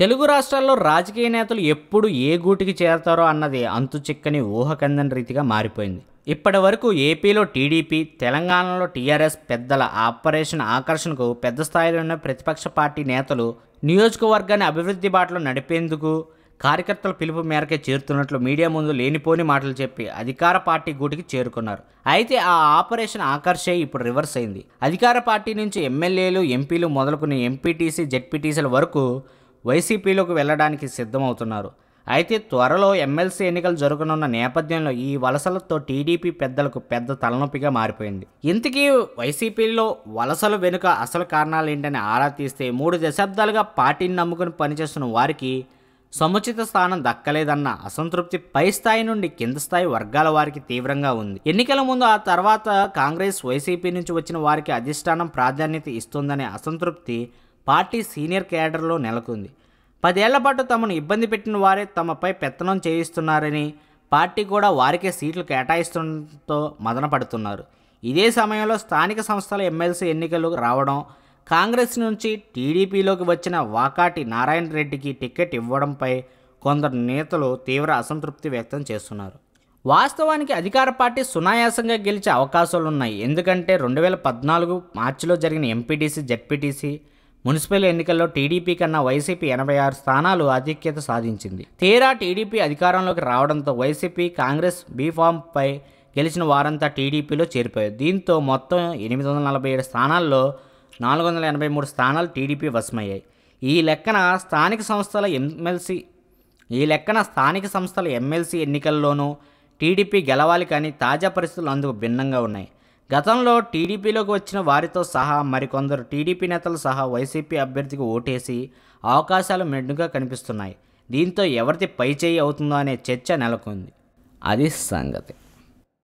తెలుగు రాష్ట్రాల్లో రాజకీయ నేతలు ఎప్పుడు ఏ గూటికి చేరతారో అన్నది అంతు చిక్కని ఊహకందని రీతిగా మారిపోయింది ఇప్పటి వరకు ఏపీలో టీడీపీ తెలంగాణలో టీఆర్ఎస్ పెద్దల ఆపరేషన్ ఆకర్షణకు పెద్ద స్థాయిలో ఉన్న ప్రతిపక్ష పార్టీ నేతలు నియోజకవర్గాన్ని అభివృద్ధి బాటలో నడిపేందుకు కార్యకర్తల పిలుపు మేరకే చేరుతున్నట్లు మీడియా ముందు లేనిపోని మాటలు చెప్పి అధికార పార్టీ గూటికి చేరుకున్నారు అయితే ఆ ఆపరేషన్ ఆకర్షే ఇప్పుడు రివర్స్ అయింది అధికార పార్టీ నుంచి ఎమ్మెల్యేలు ఎంపీలు మొదలుకుని ఎంపీటీసీ జెడ్పీటీసీల వరకు వైసీపీలోకి వెళ్లడానికి సిద్ధమవుతున్నారు అయితే త్వరలో ఎమ్మెల్సీ ఎన్నికలు జరగనున్న నేపథ్యంలో ఈ వలసలతో టీడీపీ పెద్దలకు పెద్ద తలనొప్పిగా మారిపోయింది ఇంతకీ వైసీపీలో వలసల వెనుక అసలు కారణాలు ఏంటని ఆరా తీస్తే మూడు దశాబ్దాలుగా పార్టీని నమ్ముకుని పనిచేస్తున్న వారికి సముచిత స్థానం దక్కలేదన్న అసంతృప్తి పై స్థాయి నుండి కింద స్థాయి వర్గాల వారికి తీవ్రంగా ఉంది ఎన్నికల ముందు ఆ తర్వాత కాంగ్రెస్ వైసీపీ నుంచి వచ్చిన వారికి అధిష్టానం ప్రాధాన్యత ఇస్తుందనే అసంతృప్తి పార్టీ సీనియర్ క్యాడర్లో నెలకొంది పదేళ్ల పాటు తమను ఇబ్బంది పెట్టిన వారే తమపై పెత్తనం చేయిస్తున్నారని పార్టీ కూడా వారికే సీట్లు కేటాయిస్తుండటంతో మదనపడుతున్నారు ఇదే సమయంలో స్థానిక సంస్థల ఎమ్మెల్సీ ఎన్నికలు రావడం కాంగ్రెస్ నుంచి టీడీపీలోకి వచ్చిన వాకాటి నారాయణ రెడ్డికి టికెట్ ఇవ్వడంపై కొందరు నేతలు తీవ్ర అసంతృప్తి వ్యక్తం చేస్తున్నారు వాస్తవానికి అధికార పార్టీ సునాయాసంగా గెలిచే అవకాశాలున్నాయి ఎందుకంటే రెండు వేల పద్నాలుగు మార్చిలో జరిగిన ఎంపీటీసీ జెడ్పీటీసీ మున్సిపల్ ఎన్నికల్లో టీడీపీ కన్నా వైసీపీ ఎనభై ఆరు స్థానాలు ఆధిక్యత సాధించింది తీరా టీడీపీ అధికారంలోకి రావడంతో వైసీపీ కాంగ్రెస్ బీఫామ్పై గెలిచిన వారంతా టీడీపీలో చేరిపోయారు దీంతో మొత్తం ఎనిమిది వందల నలభై ఏడు స్థానాల్లో నాలుగు వందల ఎనభై మూడు స్థానాలు టీడీపీ వశమయ్యాయి ఈ లెక్కన స్థానిక సంస్థల ఎమ్మెల్సీ ఈ లెక్కన స్థానిక సంస్థల ఎమ్మెల్సీ ఎన్నికల్లోనూ టీడీపీ గెలవాలి కానీ తాజా పరిస్థితులు అందుకు భిన్నంగా ఉన్నాయి గతంలో టీడీపీలోకి వచ్చిన వారితో సహా మరికొందరు టీడీపీ నేతలు సహా వైసీపీ అభ్యర్థికి ఓటేసి అవకాశాలు మెండుగా కనిపిస్తున్నాయి దీంతో ఎవరిది పై చేయి అవుతుందో అనే చర్చ నెలకొంది అది సంగతి